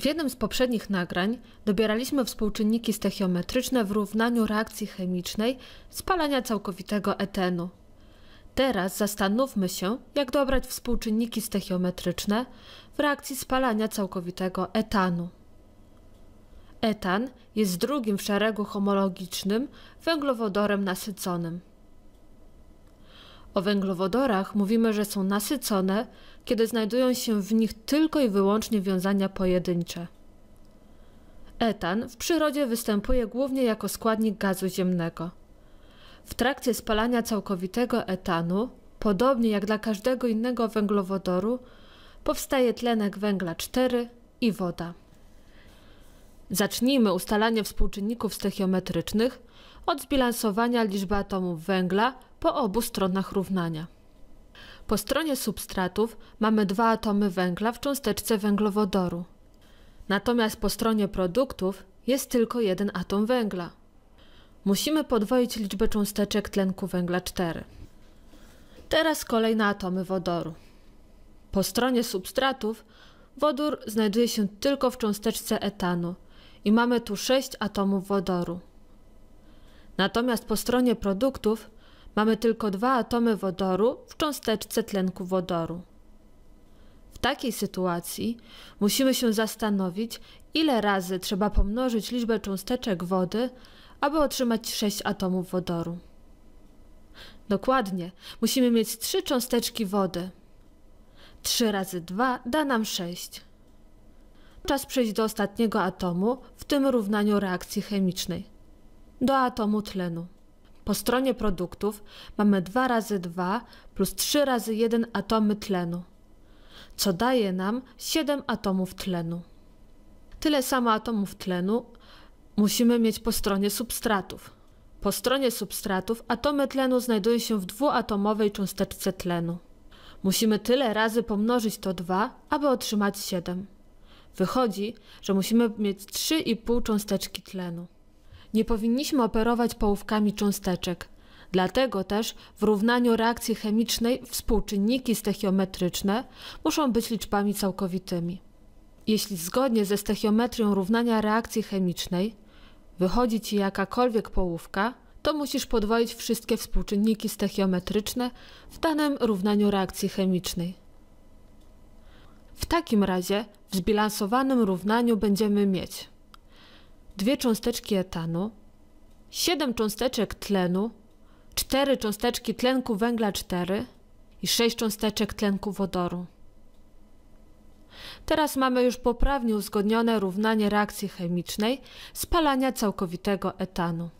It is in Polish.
W jednym z poprzednich nagrań dobieraliśmy współczynniki stechiometryczne w równaniu reakcji chemicznej spalania całkowitego etenu. Teraz zastanówmy się, jak dobrać współczynniki stechiometryczne w reakcji spalania całkowitego etanu. Etan jest drugim w szeregu homologicznym węglowodorem nasyconym. O węglowodorach mówimy, że są nasycone, kiedy znajdują się w nich tylko i wyłącznie wiązania pojedyncze. Etan w przyrodzie występuje głównie jako składnik gazu ziemnego. W trakcie spalania całkowitego etanu, podobnie jak dla każdego innego węglowodoru, powstaje tlenek węgla 4 i woda. Zacznijmy ustalanie współczynników stechiometrycznych od zbilansowania liczby atomów węgla po obu stronach równania. Po stronie substratów mamy dwa atomy węgla w cząsteczce węglowodoru. Natomiast po stronie produktów jest tylko jeden atom węgla. Musimy podwoić liczbę cząsteczek tlenku węgla 4. Teraz kolej na atomy wodoru. Po stronie substratów wodór znajduje się tylko w cząsteczce etanu i mamy tu 6 atomów wodoru. Natomiast po stronie produktów Mamy tylko dwa atomy wodoru w cząsteczce tlenku wodoru. W takiej sytuacji musimy się zastanowić, ile razy trzeba pomnożyć liczbę cząsteczek wody, aby otrzymać 6 atomów wodoru. Dokładnie, musimy mieć 3 cząsteczki wody. 3 razy 2 da nam 6. Czas przejść do ostatniego atomu w tym równaniu reakcji chemicznej do atomu tlenu. Po stronie produktów mamy 2 razy 2 plus 3 razy 1 atomy tlenu, co daje nam 7 atomów tlenu. Tyle samo atomów tlenu musimy mieć po stronie substratów. Po stronie substratów atomy tlenu znajdują się w dwuatomowej cząsteczce tlenu. Musimy tyle razy pomnożyć to 2, aby otrzymać 7. Wychodzi, że musimy mieć 3,5 cząsteczki tlenu. Nie powinniśmy operować połówkami cząsteczek. Dlatego też w równaniu reakcji chemicznej współczynniki stechiometryczne muszą być liczbami całkowitymi. Jeśli zgodnie ze stechiometrią równania reakcji chemicznej wychodzi ci jakakolwiek połówka, to musisz podwoić wszystkie współczynniki stechiometryczne w danym równaniu reakcji chemicznej. W takim razie w zbilansowanym równaniu będziemy mieć dwie cząsteczki etanu, siedem cząsteczek tlenu, cztery cząsteczki tlenku węgla 4 i sześć cząsteczek tlenku wodoru. Teraz mamy już poprawnie uzgodnione równanie reakcji chemicznej spalania całkowitego etanu.